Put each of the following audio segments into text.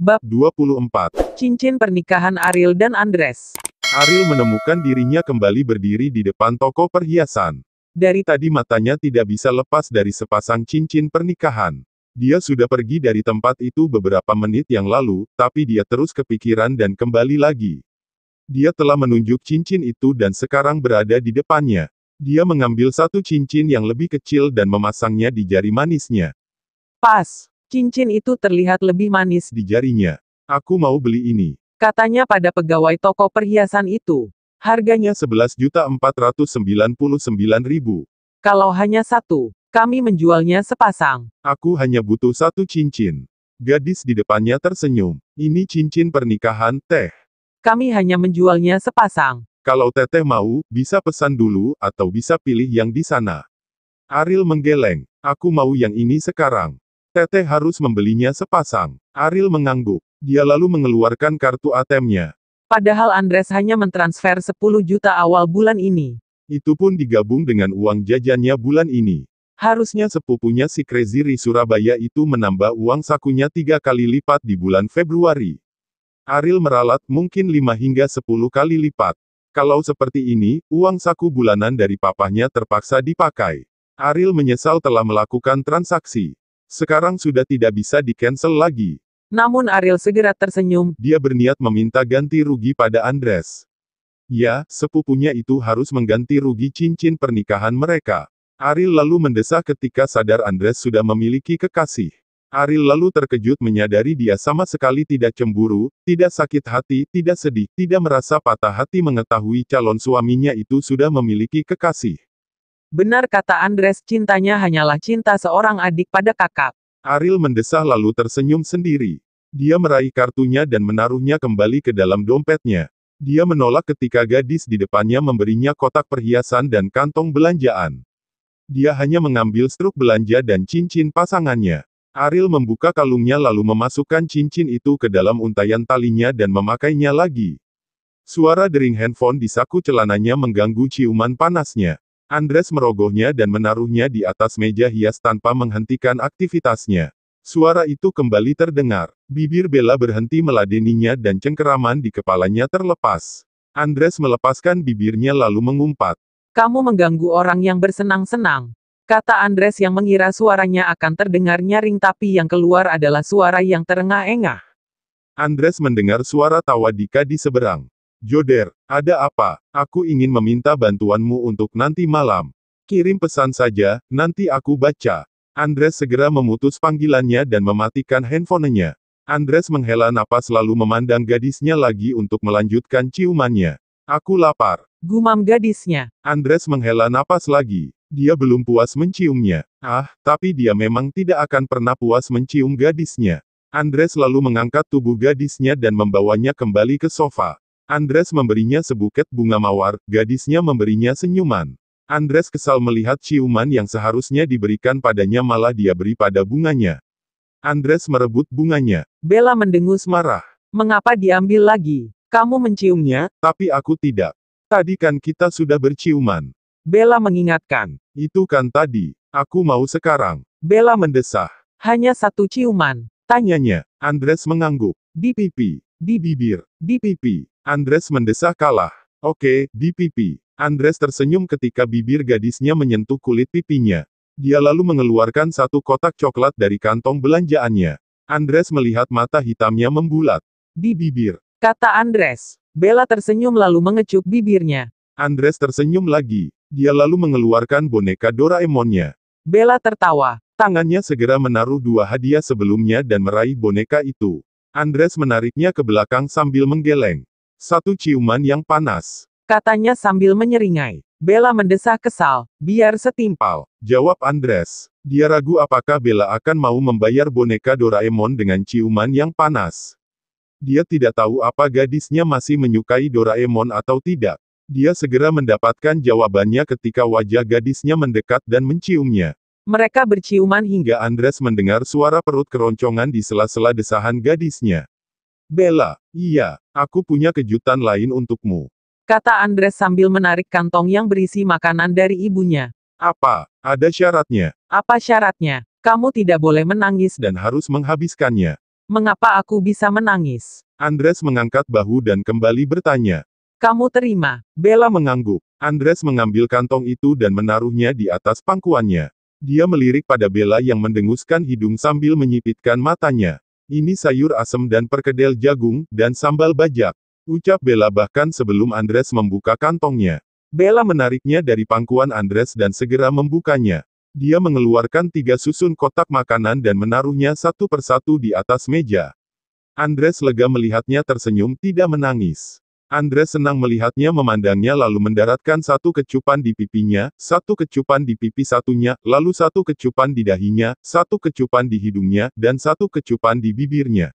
Bab 24 Cincin Pernikahan Ariel dan Andres Ariel menemukan dirinya kembali berdiri di depan toko perhiasan. Dari tadi matanya tidak bisa lepas dari sepasang cincin pernikahan. Dia sudah pergi dari tempat itu beberapa menit yang lalu, tapi dia terus kepikiran dan kembali lagi. Dia telah menunjuk cincin itu dan sekarang berada di depannya. Dia mengambil satu cincin yang lebih kecil dan memasangnya di jari manisnya. Pas, Cincin itu terlihat lebih manis di jarinya. Aku mau beli ini. Katanya pada pegawai toko perhiasan itu. Harganya 11.499.000. Kalau hanya satu, kami menjualnya sepasang. Aku hanya butuh satu cincin. Gadis di depannya tersenyum. Ini cincin pernikahan, Teh. Kami hanya menjualnya sepasang. Kalau Teteh mau, bisa pesan dulu, atau bisa pilih yang di sana. Aril menggeleng. Aku mau yang ini sekarang. Teteh harus membelinya sepasang. Aril mengangguk. Dia lalu mengeluarkan kartu ATM-nya. Padahal Andres hanya mentransfer 10 juta awal bulan ini. Itu pun digabung dengan uang jajannya bulan ini. Harusnya sepupunya si Crazy Ri Surabaya itu menambah uang sakunya tiga kali lipat di bulan Februari. Aril meralat mungkin 5 hingga 10 kali lipat. Kalau seperti ini, uang saku bulanan dari papahnya terpaksa dipakai. Aril menyesal telah melakukan transaksi. Sekarang sudah tidak bisa di-cancel lagi. Namun Ariel segera tersenyum. Dia berniat meminta ganti rugi pada Andres. Ya, sepupunya itu harus mengganti rugi cincin pernikahan mereka. Ariel lalu mendesah ketika sadar Andres sudah memiliki kekasih. Ariel lalu terkejut menyadari dia sama sekali tidak cemburu, tidak sakit hati, tidak sedih, tidak merasa patah hati mengetahui calon suaminya itu sudah memiliki kekasih. Benar kata Andres cintanya hanyalah cinta seorang adik pada kakak. Aril mendesah lalu tersenyum sendiri. Dia meraih kartunya dan menaruhnya kembali ke dalam dompetnya. Dia menolak ketika gadis di depannya memberinya kotak perhiasan dan kantong belanjaan. Dia hanya mengambil struk belanja dan cincin pasangannya. Aril membuka kalungnya lalu memasukkan cincin itu ke dalam untayan talinya dan memakainya lagi. Suara dering handphone di saku celananya mengganggu ciuman panasnya. Andres merogohnya dan menaruhnya di atas meja hias tanpa menghentikan aktivitasnya. Suara itu kembali terdengar. Bibir Bella berhenti meladeninya dan cengkeraman di kepalanya terlepas. Andres melepaskan bibirnya lalu mengumpat. Kamu mengganggu orang yang bersenang-senang. Kata Andres yang mengira suaranya akan terdengar nyaring tapi yang keluar adalah suara yang terengah-engah. Andres mendengar suara tawa Dika di seberang. Joder, ada apa? Aku ingin meminta bantuanmu untuk nanti malam. Kirim pesan saja, nanti aku baca. Andres segera memutus panggilannya dan mematikan handphonenya. Andres menghela napas lalu memandang gadisnya lagi untuk melanjutkan ciumannya. Aku lapar. Gumam gadisnya. Andres menghela napas lagi. Dia belum puas menciumnya. Ah, tapi dia memang tidak akan pernah puas mencium gadisnya. Andres lalu mengangkat tubuh gadisnya dan membawanya kembali ke sofa. Andres memberinya sebuket bunga mawar, gadisnya memberinya senyuman. Andres kesal melihat ciuman yang seharusnya diberikan padanya malah dia beri pada bunganya. Andres merebut bunganya. Bella mendengus marah. Mengapa diambil lagi? Kamu menciumnya? Tapi aku tidak. Tadi kan kita sudah berciuman. Bella mengingatkan. Itu kan tadi. Aku mau sekarang. Bella mendesah. Hanya satu ciuman. Tanyanya. Andres mengangguk. Di pipi. Di bibir. Di pipi. Andres mendesah kalah. Oke, di pipi. Andres tersenyum ketika bibir gadisnya menyentuh kulit pipinya. Dia lalu mengeluarkan satu kotak coklat dari kantong belanjaannya. Andres melihat mata hitamnya membulat. Di bibir. Kata Andres. Bella tersenyum lalu mengecup bibirnya. Andres tersenyum lagi. Dia lalu mengeluarkan boneka Doraemonnya. Bella tertawa. Tangannya segera menaruh dua hadiah sebelumnya dan meraih boneka itu. Andres menariknya ke belakang sambil menggeleng. Satu ciuman yang panas. Katanya sambil menyeringai. Bella mendesah kesal, biar setimpal. Jawab Andres. Dia ragu apakah Bella akan mau membayar boneka Doraemon dengan ciuman yang panas. Dia tidak tahu apa gadisnya masih menyukai Doraemon atau tidak. Dia segera mendapatkan jawabannya ketika wajah gadisnya mendekat dan menciumnya. Mereka berciuman hingga Andres mendengar suara perut keroncongan di sela-sela desahan gadisnya. Bella, iya, aku punya kejutan lain untukmu. Kata Andres sambil menarik kantong yang berisi makanan dari ibunya. Apa? Ada syaratnya. Apa syaratnya? Kamu tidak boleh menangis dan harus menghabiskannya. Mengapa aku bisa menangis? Andres mengangkat bahu dan kembali bertanya. Kamu terima? Bella mengangguk. Andres mengambil kantong itu dan menaruhnya di atas pangkuannya. Dia melirik pada Bella yang mendenguskan hidung sambil menyipitkan matanya. Ini sayur asem dan perkedel jagung, dan sambal bajak. Ucap Bella bahkan sebelum Andres membuka kantongnya. Bella menariknya dari pangkuan Andres dan segera membukanya. Dia mengeluarkan tiga susun kotak makanan dan menaruhnya satu persatu di atas meja. Andres lega melihatnya tersenyum tidak menangis. Andres senang melihatnya memandangnya lalu mendaratkan satu kecupan di pipinya, satu kecupan di pipi satunya, lalu satu kecupan di dahinya, satu kecupan di hidungnya, dan satu kecupan di bibirnya.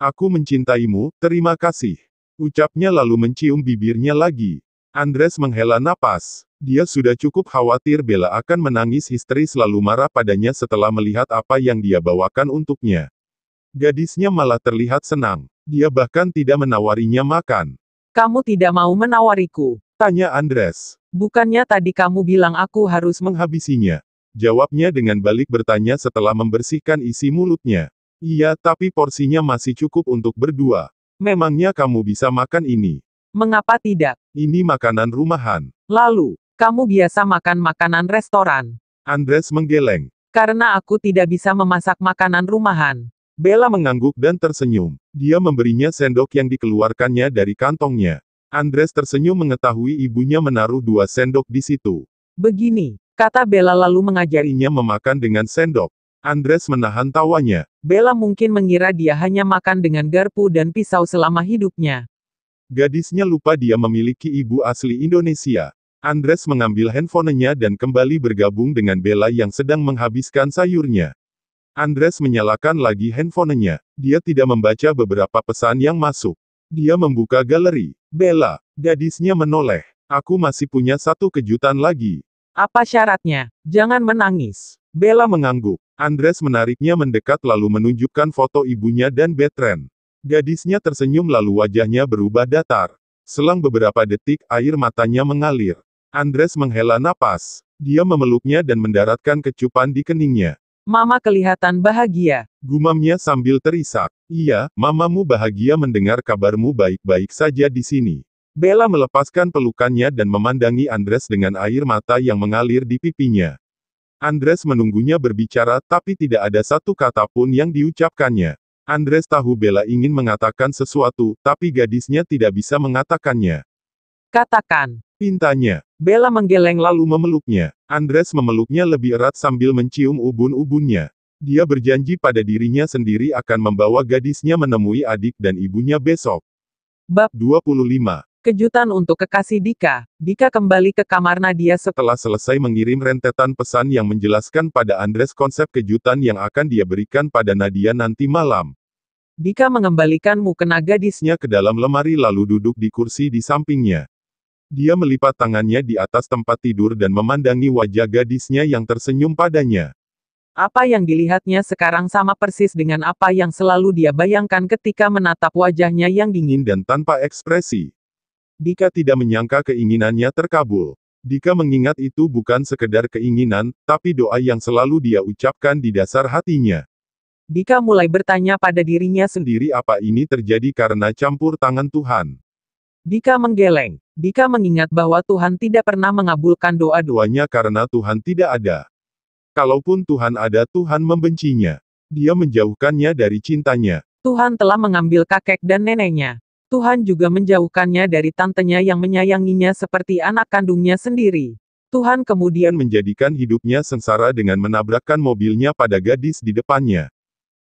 Aku mencintaimu, terima kasih. Ucapnya lalu mencium bibirnya lagi. Andres menghela napas. Dia sudah cukup khawatir Bella akan menangis histeris lalu marah padanya setelah melihat apa yang dia bawakan untuknya. Gadisnya malah terlihat senang. Dia bahkan tidak menawarinya makan. Kamu tidak mau menawariku? Tanya Andres. Bukannya tadi kamu bilang aku harus menghabisinya. Jawabnya dengan balik bertanya setelah membersihkan isi mulutnya. Iya tapi porsinya masih cukup untuk berdua. Memangnya kamu bisa makan ini? Mengapa tidak? Ini makanan rumahan. Lalu, kamu biasa makan makanan restoran. Andres menggeleng. Karena aku tidak bisa memasak makanan rumahan. Bella mengangguk dan tersenyum. Dia memberinya sendok yang dikeluarkannya dari kantongnya. Andres tersenyum mengetahui ibunya menaruh dua sendok di situ. Begini, kata Bella lalu mengajarinya memakan dengan sendok. Andres menahan tawanya. Bella mungkin mengira dia hanya makan dengan garpu dan pisau selama hidupnya. Gadisnya lupa dia memiliki ibu asli Indonesia. Andres mengambil handphonenya dan kembali bergabung dengan Bella yang sedang menghabiskan sayurnya. Andres menyalakan lagi handphonenya. Dia tidak membaca beberapa pesan yang masuk. Dia membuka galeri. Bella, gadisnya menoleh. Aku masih punya satu kejutan lagi. Apa syaratnya? Jangan menangis. Bella mengangguk. Andres menariknya mendekat lalu menunjukkan foto ibunya dan Betren. Gadisnya tersenyum lalu wajahnya berubah datar. Selang beberapa detik air matanya mengalir. Andres menghela napas. Dia memeluknya dan mendaratkan kecupan di keningnya. Mama kelihatan bahagia. Gumamnya sambil terisak. Iya, mamamu bahagia mendengar kabarmu baik-baik saja di sini. Bella melepaskan pelukannya dan memandangi Andres dengan air mata yang mengalir di pipinya. Andres menunggunya berbicara, tapi tidak ada satu kata pun yang diucapkannya. Andres tahu Bella ingin mengatakan sesuatu, tapi gadisnya tidak bisa mengatakannya. Katakan, Pintanya. Bella menggeleng lalu memeluknya. Andres memeluknya lebih erat sambil mencium ubun-ubunnya. Dia berjanji pada dirinya sendiri akan membawa gadisnya menemui adik dan ibunya besok. Bab 25. Kejutan untuk kekasih Dika. Dika kembali ke kamar Nadia setelah selesai mengirim rentetan pesan yang menjelaskan pada Andres konsep kejutan yang akan dia berikan pada Nadia nanti malam. Dika mengembalikan mukena gadisnya ke dalam lemari lalu duduk di kursi di sampingnya. Dia melipat tangannya di atas tempat tidur dan memandangi wajah gadisnya yang tersenyum padanya. Apa yang dilihatnya sekarang sama persis dengan apa yang selalu dia bayangkan ketika menatap wajahnya yang dingin dan tanpa ekspresi. Dika tidak menyangka keinginannya terkabul. Dika mengingat itu bukan sekedar keinginan, tapi doa yang selalu dia ucapkan di dasar hatinya. Dika mulai bertanya pada dirinya sendiri apa ini terjadi karena campur tangan Tuhan. Dika menggeleng. Dika mengingat bahwa Tuhan tidak pernah mengabulkan doa-doanya karena Tuhan tidak ada. Kalaupun Tuhan ada, Tuhan membencinya. Dia menjauhkannya dari cintanya. Tuhan telah mengambil kakek dan neneknya. Tuhan juga menjauhkannya dari tantenya yang menyayanginya seperti anak kandungnya sendiri. Tuhan kemudian menjadikan hidupnya sengsara dengan menabrakkan mobilnya pada gadis di depannya.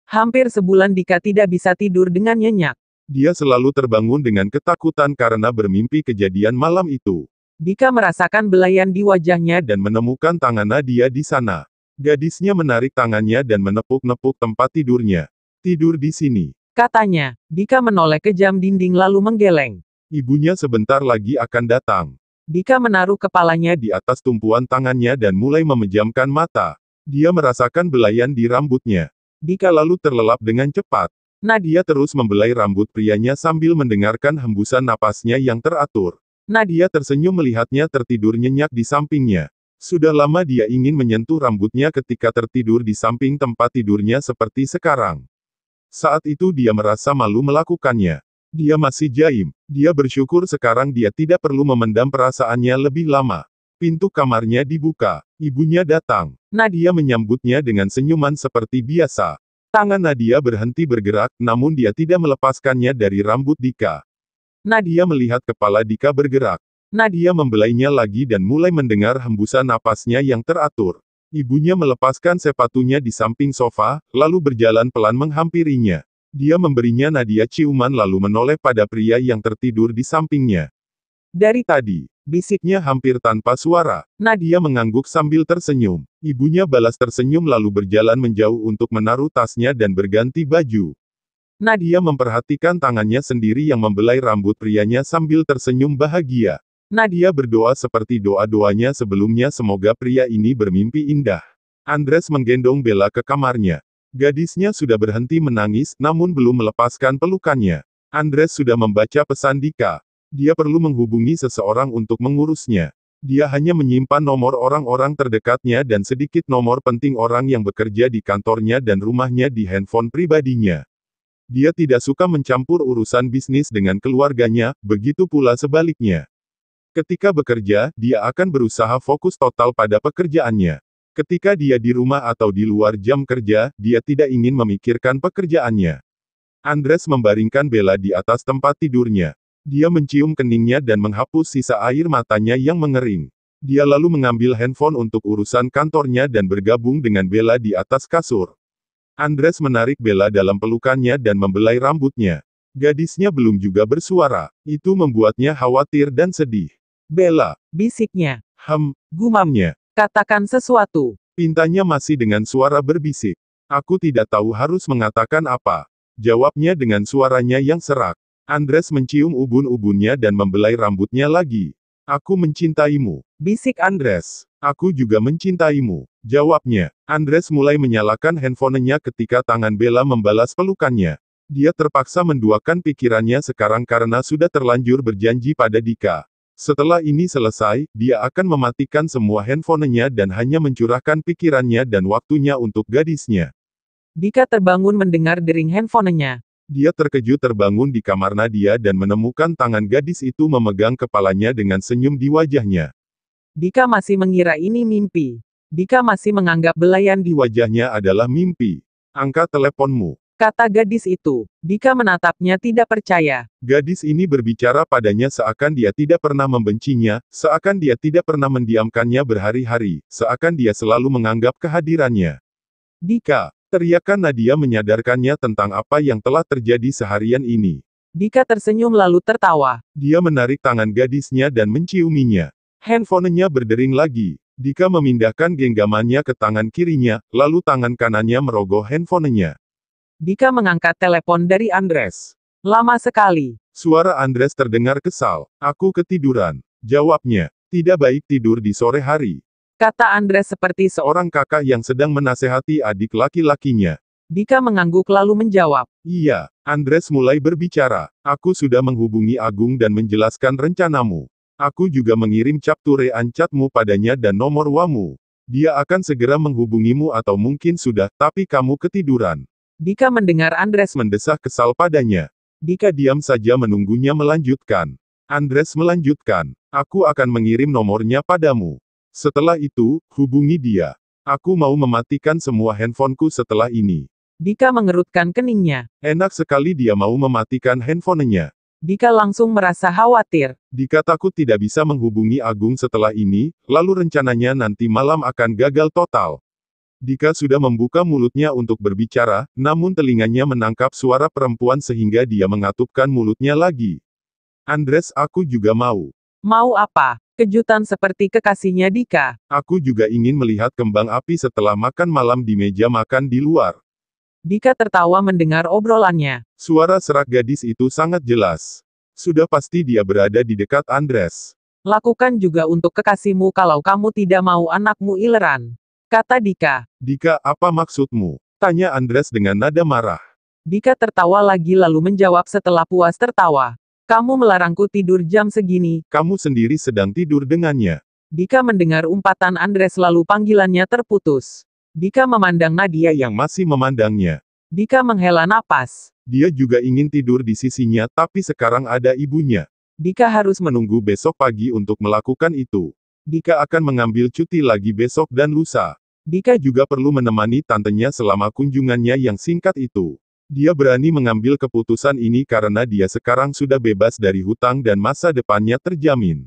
Hampir sebulan Dika tidak bisa tidur dengan nyenyak. Dia selalu terbangun dengan ketakutan karena bermimpi kejadian malam itu. Dika merasakan belayan di wajahnya dan menemukan tangan Nadia di sana. Gadisnya menarik tangannya dan menepuk-nepuk tempat tidurnya. Tidur di sini. Katanya, Dika menoleh ke jam dinding lalu menggeleng. Ibunya sebentar lagi akan datang. Dika menaruh kepalanya di atas tumpuan tangannya dan mulai memejamkan mata. Dia merasakan belayan di rambutnya. Dika lalu terlelap dengan cepat. Nadia terus membelai rambut prianya sambil mendengarkan hembusan napasnya yang teratur. Nadia tersenyum melihatnya tertidur nyenyak di sampingnya. Sudah lama dia ingin menyentuh rambutnya ketika tertidur di samping tempat tidurnya seperti sekarang. Saat itu dia merasa malu melakukannya. Dia masih jaim. Dia bersyukur sekarang dia tidak perlu memendam perasaannya lebih lama. Pintu kamarnya dibuka. Ibunya datang. Nadia menyambutnya dengan senyuman seperti biasa. Tangan Nadia berhenti bergerak, namun dia tidak melepaskannya dari rambut Dika. Nadia melihat kepala Dika bergerak. Nadia membelainya lagi dan mulai mendengar hembusan napasnya yang teratur. Ibunya melepaskan sepatunya di samping sofa, lalu berjalan pelan menghampirinya. Dia memberinya Nadia ciuman lalu menoleh pada pria yang tertidur di sampingnya. Dari tadi, bisiknya hampir tanpa suara, Nadia mengangguk sambil tersenyum. Ibunya balas tersenyum lalu berjalan menjauh untuk menaruh tasnya dan berganti baju. Nadia memperhatikan tangannya sendiri yang membelai rambut prianya sambil tersenyum bahagia. Nadia berdoa seperti doa-doanya sebelumnya semoga pria ini bermimpi indah. Andres menggendong Bella ke kamarnya. Gadisnya sudah berhenti menangis, namun belum melepaskan pelukannya. Andres sudah membaca pesan Dika. Dia perlu menghubungi seseorang untuk mengurusnya. Dia hanya menyimpan nomor orang-orang terdekatnya dan sedikit nomor penting orang yang bekerja di kantornya dan rumahnya di handphone pribadinya. Dia tidak suka mencampur urusan bisnis dengan keluarganya, begitu pula sebaliknya. Ketika bekerja, dia akan berusaha fokus total pada pekerjaannya. Ketika dia di rumah atau di luar jam kerja, dia tidak ingin memikirkan pekerjaannya. Andres membaringkan Bella di atas tempat tidurnya. Dia mencium keningnya dan menghapus sisa air matanya yang mengering. Dia lalu mengambil handphone untuk urusan kantornya dan bergabung dengan Bella di atas kasur. Andres menarik Bella dalam pelukannya dan membelai rambutnya. Gadisnya belum juga bersuara. Itu membuatnya khawatir dan sedih. Bella, bisiknya. Hem, gumamnya. Katakan sesuatu. Pintanya masih dengan suara berbisik. Aku tidak tahu harus mengatakan apa. Jawabnya dengan suaranya yang serak. Andres mencium ubun-ubunnya dan membelai rambutnya lagi. Aku mencintaimu. Bisik Andres. Aku juga mencintaimu. Jawabnya. Andres mulai menyalakan handphonenya ketika tangan Bella membalas pelukannya. Dia terpaksa menduakan pikirannya sekarang karena sudah terlanjur berjanji pada Dika. Setelah ini selesai, dia akan mematikan semua handphonenya dan hanya mencurahkan pikirannya dan waktunya untuk gadisnya. Dika terbangun mendengar dering handphonenya. Dia terkejut terbangun di kamar Nadia dan menemukan tangan gadis itu memegang kepalanya dengan senyum di wajahnya. Dika masih mengira ini mimpi. Dika masih menganggap belayan di wajahnya adalah mimpi. Angkat teleponmu. Kata gadis itu. Dika menatapnya tidak percaya. Gadis ini berbicara padanya seakan dia tidak pernah membencinya, seakan dia tidak pernah mendiamkannya berhari-hari, seakan dia selalu menganggap kehadirannya. Dika, Teriakan Nadia menyadarkannya tentang apa yang telah terjadi seharian ini. Dika tersenyum lalu tertawa. Dia menarik tangan gadisnya dan menciuminya. Handphonenya berdering lagi. Dika memindahkan genggamannya ke tangan kirinya, lalu tangan kanannya merogoh handphonenya. Dika mengangkat telepon dari Andres. Lama sekali. Suara Andres terdengar kesal. Aku ketiduran. Jawabnya. Tidak baik tidur di sore hari. Kata Andre seperti seorang kakak yang sedang menasehati adik laki-lakinya. Dika mengangguk lalu menjawab. Iya, Andres mulai berbicara. Aku sudah menghubungi Agung dan menjelaskan rencanamu. Aku juga mengirim capture ancatmu padanya dan nomor wamu. Dia akan segera menghubungimu atau mungkin sudah, tapi kamu ketiduran. Dika mendengar Andres mendesah kesal padanya. Dika diam saja menunggunya melanjutkan. Andres melanjutkan. Aku akan mengirim nomornya padamu. Setelah itu, hubungi dia. Aku mau mematikan semua handphoneku setelah ini. Dika mengerutkan keningnya. Enak sekali dia mau mematikan handphonenya. Dika langsung merasa khawatir. Dika takut tidak bisa menghubungi Agung setelah ini, lalu rencananya nanti malam akan gagal total. Dika sudah membuka mulutnya untuk berbicara, namun telinganya menangkap suara perempuan sehingga dia mengatupkan mulutnya lagi. Andres, aku juga mau. Mau apa? Kejutan seperti kekasihnya Dika. Aku juga ingin melihat kembang api setelah makan malam di meja makan di luar. Dika tertawa mendengar obrolannya. Suara serak gadis itu sangat jelas. Sudah pasti dia berada di dekat Andres. Lakukan juga untuk kekasihmu kalau kamu tidak mau anakmu ileran. Kata Dika. Dika, apa maksudmu? Tanya Andres dengan nada marah. Dika tertawa lagi lalu menjawab setelah puas tertawa. Kamu melarangku tidur jam segini. Kamu sendiri sedang tidur dengannya. Dika mendengar umpatan Andres lalu panggilannya terputus. Dika memandang Nadia yang masih memandangnya. Dika menghela napas. Dia juga ingin tidur di sisinya tapi sekarang ada ibunya. Dika harus menunggu besok pagi untuk melakukan itu. Dika akan mengambil cuti lagi besok dan lusa. Dika juga perlu menemani tantenya selama kunjungannya yang singkat itu. Dia berani mengambil keputusan ini karena dia sekarang sudah bebas dari hutang dan masa depannya terjamin.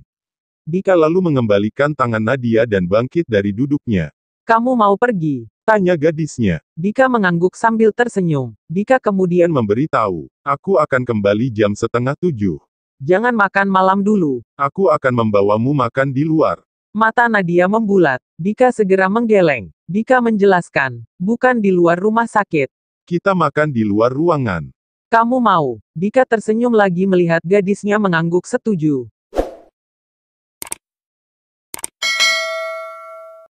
Dika lalu mengembalikan tangan Nadia dan bangkit dari duduknya. Kamu mau pergi? Tanya gadisnya. Dika mengangguk sambil tersenyum. Dika kemudian memberitahu, aku akan kembali jam setengah tujuh. Jangan makan malam dulu. Aku akan membawamu makan di luar. Mata Nadia membulat. Dika segera menggeleng. Dika menjelaskan, bukan di luar rumah sakit, kita makan di luar ruangan. Kamu mau? Dika tersenyum lagi melihat gadisnya mengangguk setuju.